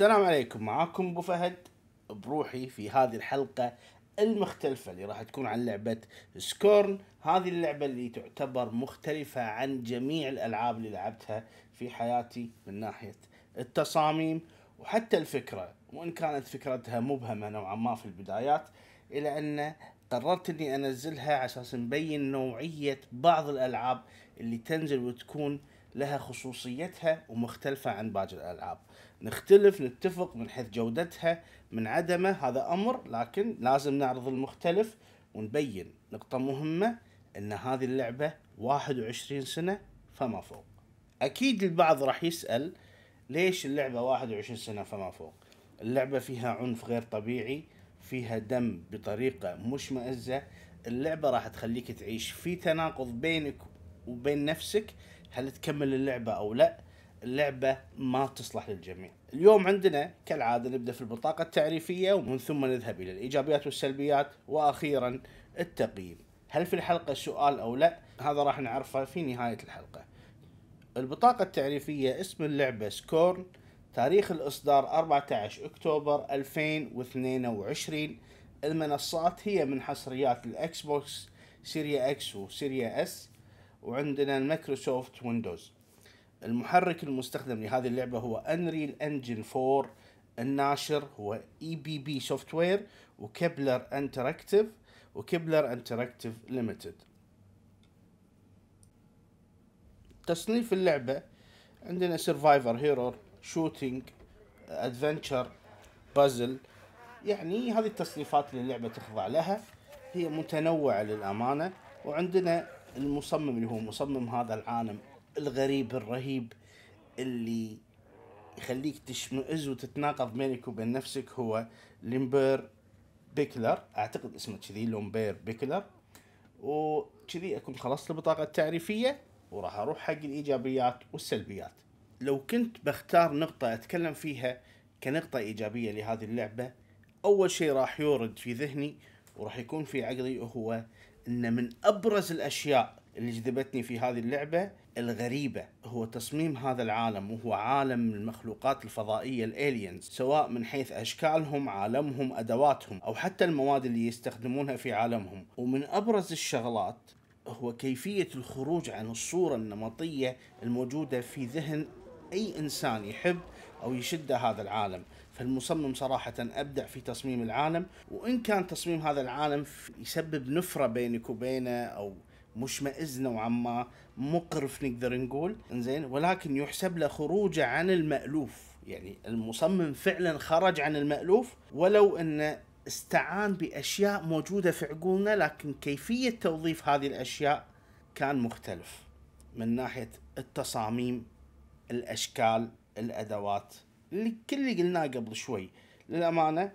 السلام عليكم معاكم ابو فهد بروحي في هذه الحلقة المختلفة اللي راح تكون عن لعبة سكورن هذه اللعبة اللي تعتبر مختلفة عن جميع الألعاب اللي لعبتها في حياتي من ناحية التصاميم وحتى الفكرة وإن كانت فكرتها مبهمة نوعا ما في البدايات إلى أن قررت أني أنزلها عشان نبين نوعية بعض الألعاب اللي تنزل وتكون لها خصوصيتها ومختلفة عن باقي الألعاب نختلف نتفق من حيث جودتها من عدمه هذا أمر لكن لازم نعرض المختلف ونبين نقطة مهمة أن هذه اللعبة 21 سنة فما فوق أكيد البعض راح يسأل ليش اللعبة 21 سنة فما فوق اللعبة فيها عنف غير طبيعي فيها دم بطريقة مش مأزة اللعبة راح تخليك تعيش في تناقض بينك وبين نفسك هل تكمل اللعبه او لا اللعبة ما تصلح للجميع اليوم عندنا كالعادة نبدأ في البطاقة التعريفية ومن ثم نذهب إلى الإيجابيات والسلبيات وأخيرا التقييم هل في الحلقة سؤال أو لا هذا راح نعرفه في نهاية الحلقة البطاقة التعريفية اسم اللعبة سكورن تاريخ الإصدار 14 أكتوبر 2022 المنصات هي من حصريات الأكس بوكس سيريا اكس وسيريا اس وعندنا المايكروسوفت ويندوز المحرك المستخدم لهذه اللعبة هو انريل انجن 4 الناشر هو اي بي بي سوفت وير وكبلر انتراكتيف وكبلر انتراكتيف ليمتد تصنيف اللعبة عندنا سرفايفر هيرور شوتينج ادفنتشر بازل يعني هذه التصنيفات اللي اللعبة تخضع لها هي متنوعة للأمانة وعندنا المصمم اللي هو مصمم هذا العالم الغريب الرهيب اللي يخليك تشمئز وتتناقض بينك وبين نفسك هو لمبير بيكلر اعتقد اسمه كذي لومبير بيكلر وكذي اكون خلصت البطاقه التعريفيه وراح اروح حق الايجابيات والسلبيات لو كنت بختار نقطه اتكلم فيها كنقطه ايجابيه لهذه اللعبه اول شيء راح يورد في ذهني وراح يكون في عقلي هو ان من ابرز الاشياء اللي جذبتني في هذه اللعبه الغريبه هو تصميم هذا العالم وهو عالم المخلوقات الفضائيه الالينز سواء من حيث اشكالهم عالمهم ادواتهم او حتى المواد اللي يستخدمونها في عالمهم ومن ابرز الشغلات هو كيفيه الخروج عن الصوره النمطيه الموجوده في ذهن اي انسان يحب او يشد هذا العالم فالمصمم صراحة أبدع في تصميم العالم وإن كان تصميم هذا العالم يسبب نفرة بينك وبينه أو مشمئز نوعا ما مقرف نقدر نقول انزين ولكن يحسب له خروجه عن المألوف يعني المصمم فعلا خرج عن المألوف ولو انه استعان باشياء موجوده في عقولنا لكن كيفيه توظيف هذه الاشياء كان مختلف من ناحيه التصاميم الاشكال الادوات اللي كل اللي قلناه قبل شوي للامانه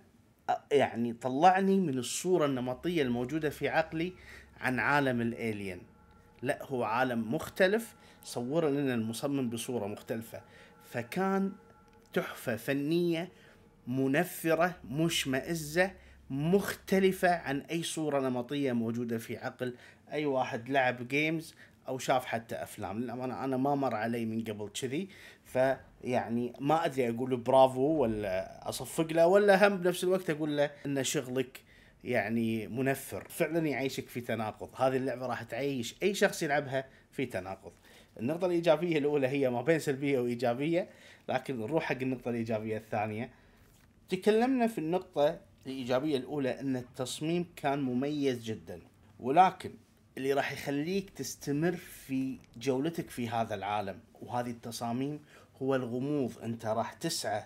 يعني طلعني من الصوره النمطيه الموجوده في عقلي عن عالم الالين لا هو عالم مختلف صور لنا المصمم بصوره مختلفه فكان تحفه فنيه منفره مشمئزه مختلفة عن أي صورة نمطية موجودة في عقل أي واحد لعب جيمز او شاف حتى افلام للامانه انا ما مر علي من قبل كذي فيعني ما ادري اقول برافو ولا اصفق له ولا هم بنفس الوقت اقول له ان شغلك يعني منفر فعلا يعيشك في تناقض هذه اللعبه راح تعيش اي شخص يلعبها في تناقض النقطة الإيجابية الأولى هي ما بين سلبية وإيجابية لكن نروح حق النقطة الإيجابية الثانية تكلمنا في النقطة الإيجابية الأولى أن التصميم كان مميز جدا ولكن اللي راح يخليك تستمر في جولتك في هذا العالم وهذه التصاميم هو الغموض انت راح تسعى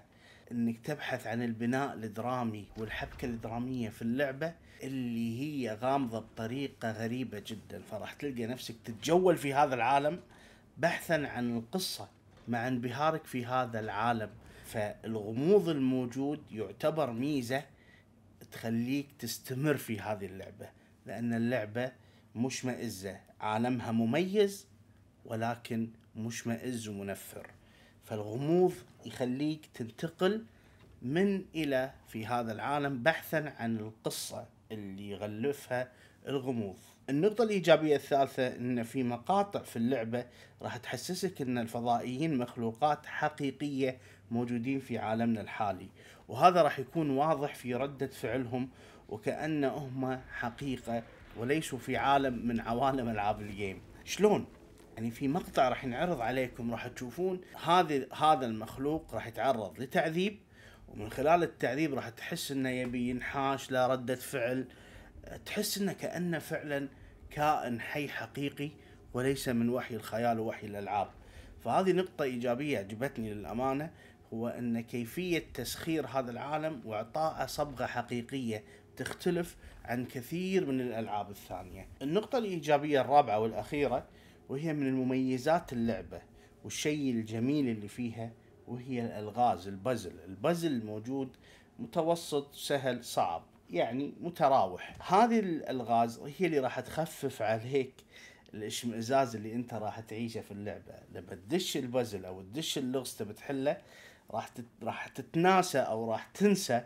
انك تبحث عن البناء الدرامي والحبكه الدراميه في اللعبه اللي هي غامضه بطريقه غريبه جدا فراح تلقى نفسك تتجول في هذا العالم بحثا عن القصه مع انبهارك في هذا العالم فالغموض الموجود يعتبر ميزه تخليك تستمر في هذه اللعبه لان اللعبه مشمئزة عالمها مميز ولكن مشمئز ومنفر فالغموض يخليك تنتقل من إلى في هذا العالم بحثا عن القصة اللي يغلفها الغموض النقطة الإيجابية الثالثة أن في مقاطع في اللعبة راح تحسسك أن الفضائيين مخلوقات حقيقية موجودين في عالمنا الحالي وهذا راح يكون واضح في ردة فعلهم وكأنهم حقيقة وليسوا في عالم من عوالم العاب الجيم شلون يعني في مقطع راح ينعرض عليكم راح تشوفون هذا هذا المخلوق راح يتعرض لتعذيب ومن خلال التعذيب راح تحس انه يبي ينحاش لا ردة فعل تحس انه كانه فعلا كائن حي حقيقي وليس من وحي الخيال ووحي الالعاب فهذه نقطة ايجابية عجبتني للامانة هو ان كيفية تسخير هذا العالم واعطائه صبغة حقيقية تختلف عن كثير من الألعاب الثانية النقطة الإيجابية الرابعة والأخيرة وهي من المميزات اللعبة والشيء الجميل اللي فيها وهي الألغاز البزل البزل الموجود متوسط سهل صعب يعني متراوح هذه الألغاز هي اللي راح تخفف عليك الاشمئزاز اللي انت راح تعيشه في اللعبه لما تدش البازل او تدش اللغز تبي تحله راح راح تتناسى او راح تنسى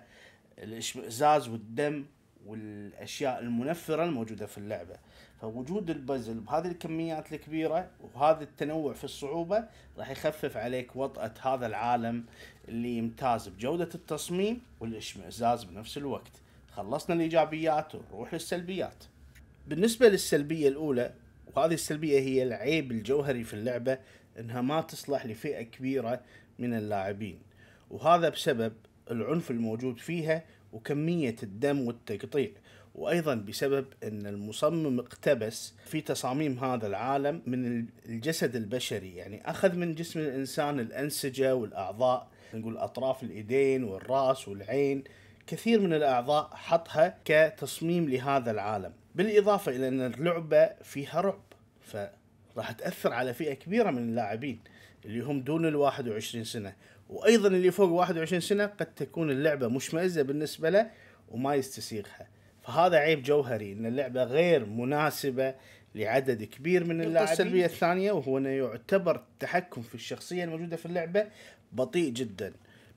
الاشمئزاز والدم والاشياء المنفره الموجوده في اللعبه فوجود البازل بهذه الكميات الكبيره وهذا التنوع في الصعوبه راح يخفف عليك وطأة هذا العالم اللي يمتاز بجوده التصميم والاشمئزاز بنفس الوقت خلصنا الايجابيات ونروح للسلبيات بالنسبه للسلبيه الاولى وهذه السلبيه هي العيب الجوهري في اللعبه انها ما تصلح لفئه كبيره من اللاعبين وهذا بسبب العنف الموجود فيها وكمية الدم والتقطيع وأيضا بسبب أن المصمم اقتبس في تصاميم هذا العالم من الجسد البشري يعني أخذ من جسم الإنسان الأنسجة والأعضاء نقول أطراف الإيدين والرأس والعين كثير من الأعضاء حطها كتصميم لهذا العالم بالإضافة إلى أن اللعبة فيها رعب فراح تأثر على فئة كبيرة من اللاعبين اللي هم دون الواحد وعشرين سنة وايضا اللي فوق 21 سنه قد تكون اللعبه مشمئزه بالنسبه له وما يستسيغها فهذا عيب جوهري ان اللعبه غير مناسبه لعدد كبير من اللاعبين السلبيه الثانيه وهو انه يعتبر التحكم في الشخصيه الموجوده في اللعبه بطيء جدا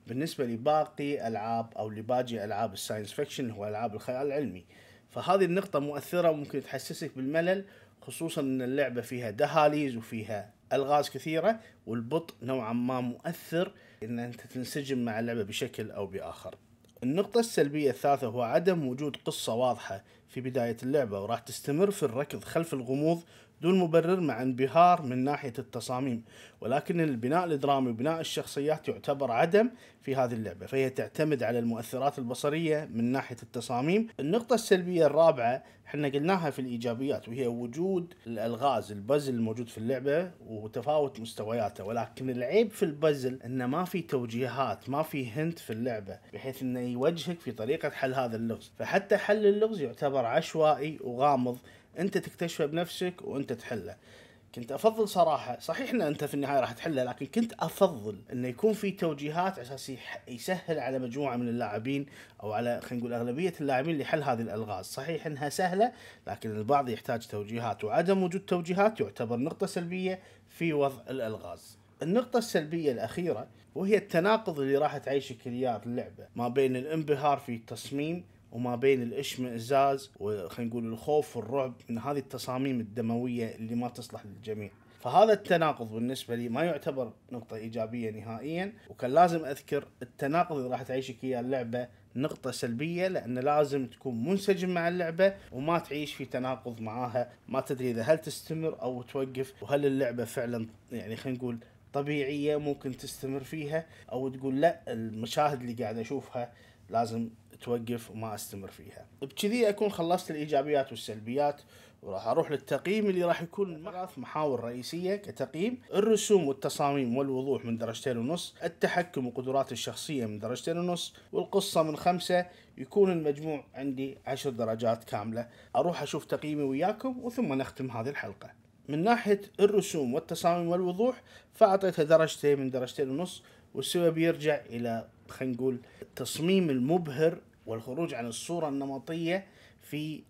بالنسبه لباقي العاب او لباقي العاب الساينس فيكشن هو العاب الخيال العلمي فهذه النقطه مؤثره وممكن تحسسك بالملل خصوصا ان اللعبه فيها دهاليز وفيها الغاز كثيره والبطء نوعا ما مؤثر ان انت تنسجم مع اللعبه بشكل او باخر. النقطة السلبية الثالثة هو عدم وجود قصة واضحة في بداية اللعبة وراح تستمر في الركض خلف الغموض دون مبرر مع انبهار من ناحية التصاميم ولكن البناء الدرامي وبناء الشخصيات يعتبر عدم في هذه اللعبة فهي تعتمد على المؤثرات البصرية من ناحية التصاميم النقطة السلبية الرابعة احنا قلناها في الإيجابيات وهي وجود الألغاز البزل الموجود في اللعبة وتفاوت مستوياته ولكن العيب في البزل أنه ما في توجيهات ما في هنت في اللعبة بحيث أنه يوجهك في طريقة حل هذا اللغز فحتى حل اللغز يعتبر يعتبر عشوائي وغامض انت تكتشفه بنفسك وانت تحله كنت افضل صراحه صحيح ان انت في النهايه راح تحله لكن كنت افضل انه يكون في توجيهات اساس يسهل على مجموعه من اللاعبين او على خلينا نقول اغلبيه اللاعبين لحل هذه الالغاز صحيح انها سهله لكن البعض يحتاج توجيهات وعدم وجود توجيهات يعتبر نقطه سلبيه في وضع الالغاز النقطة السلبية الأخيرة وهي التناقض اللي راح تعيشه كليات اللعبة ما بين الانبهار في تصميم وما بين الاشمئزاز وخلينا نقول الخوف والرعب من هذه التصاميم الدمويه اللي ما تصلح للجميع. فهذا التناقض بالنسبه لي ما يعتبر نقطه ايجابيه نهائيا وكان لازم اذكر التناقض اللي راح تعيشك اياه اللعبه نقطة سلبية لأن لازم تكون منسجم مع اللعبة وما تعيش في تناقض معاها ما تدري إذا هل تستمر أو توقف وهل اللعبة فعلا يعني خلينا نقول طبيعية ممكن تستمر فيها أو تقول لا المشاهد اللي قاعد أشوفها لازم توقف وما استمر فيها بكذي اكون خلصت الايجابيات والسلبيات وراح اروح للتقييم اللي راح يكون ثلاث محاور رئيسيه كتقييم الرسوم والتصاميم والوضوح من درجتين ونص التحكم وقدرات الشخصيه من درجتين ونص والقصه من خمسه يكون المجموع عندي عشر درجات كامله اروح اشوف تقييمي وياكم وثم نختم هذه الحلقه من ناحيه الرسوم والتصاميم والوضوح فاعطيتها درجتين من درجتين ونص والسبب يرجع الى خلينا نقول التصميم المبهر والخروج عن الصوره النمطيه في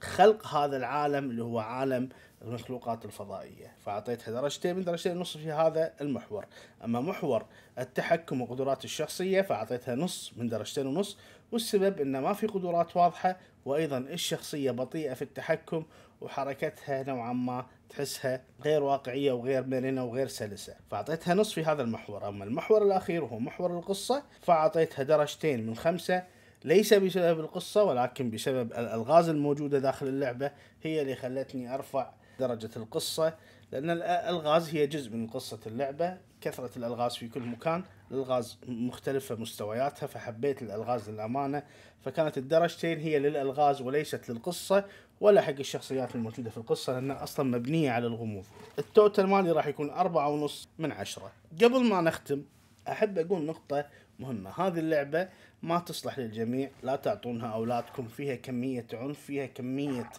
خلق هذا العالم اللي هو عالم المخلوقات الفضائية فأعطيتها درجتين من درجتين نص في هذا المحور أما محور التحكم وقدرات الشخصية فأعطيتها نص من درجتين ونص والسبب انه ما في قدرات واضحة وأيضا الشخصية بطيئة في التحكم وحركتها نوعا ما تحسها غير واقعية وغير مرنة وغير سلسة فأعطيتها نص في هذا المحور أما المحور الأخير وهو محور القصة فأعطيتها درجتين من خمسة ليس بسبب القصة ولكن بسبب الألغاز الموجودة داخل اللعبة هي اللي خلتني أرفع درجة القصة لأن الألغاز هي جزء من قصة اللعبة كثرة الألغاز في كل مكان الألغاز مختلفة مستوياتها فحبيت الألغاز للأمانة فكانت الدرجتين هي للألغاز وليست للقصة ولا حق الشخصيات الموجودة في القصة لأنها أصلا مبنية على الغموض التوتال مالي راح يكون أربعة ونص من عشرة قبل ما نختم أحب أقول نقطة مهمة هذه اللعبة ما تصلح للجميع لا تعطونها أولادكم فيها كمية عنف فيها كمية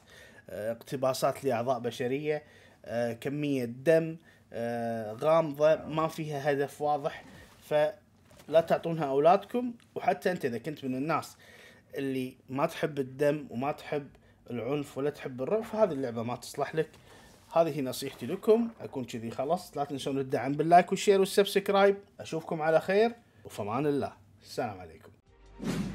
آه، اقتباسات لاعضاء بشريه آه، كميه دم آه، غامضه ما فيها هدف واضح فلا تعطونها اولادكم وحتى انت اذا كنت من الناس اللي ما تحب الدم وما تحب العنف ولا تحب الرعب فهذه اللعبه ما تصلح لك هذه هي نصيحتي لكم اكون كذي خلاص لا تنسون الدعم باللايك والشير والسبسكرايب اشوفكم على خير وفمان الله السلام عليكم